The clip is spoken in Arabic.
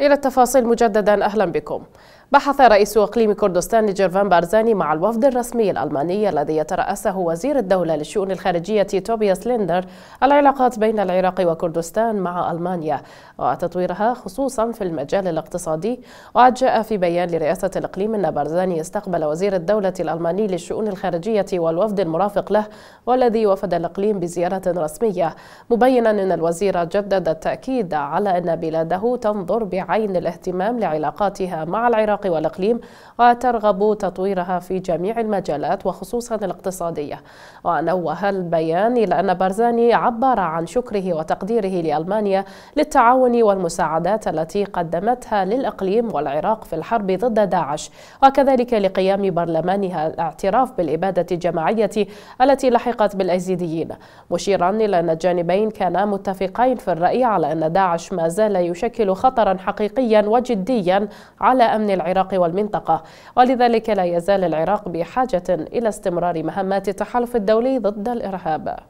إلى التفاصيل مجددا أهلا بكم بحث رئيس اقليم كردستان جيرفان بارزاني مع الوفد الرسمي الالماني الذي يترأسه وزير الدوله للشؤون الخارجيه توبياس ليندر العلاقات بين العراق وكردستان مع المانيا وتطويرها خصوصا في المجال الاقتصادي وقد جاء في بيان لرئاسه الاقليم ان بارزاني استقبل وزير الدوله الالماني للشؤون الخارجيه والوفد المرافق له والذي وفد الاقليم بزياره رسميه مبينا ان الوزير جدد التاكيد على ان بلاده تنظر بعين الاهتمام لعلاقاتها مع العراق الشرق والإقليم وترغب تطويرها في جميع المجالات وخصوصا الاقتصادية ونوه البيان إلى أن بارزاني عبر عن شكره وتقديره لألمانيا للتعاون والمساعدات التي قدمتها للإقليم والعراق في الحرب ضد داعش وكذلك لقيام برلمانها الاعتراف بالإبادة الجماعية التي لحقت بالأيزيديين مشيرا إلى أن الجانبين كانا متفقين في الرأي على أن داعش ما زال يشكل خطرا حقيقيا وجديا على أمن العراق العراق والمنطقة ولذلك لا يزال العراق بحاجة إلى استمرار مهمات التحالف الدولي ضد الإرهاب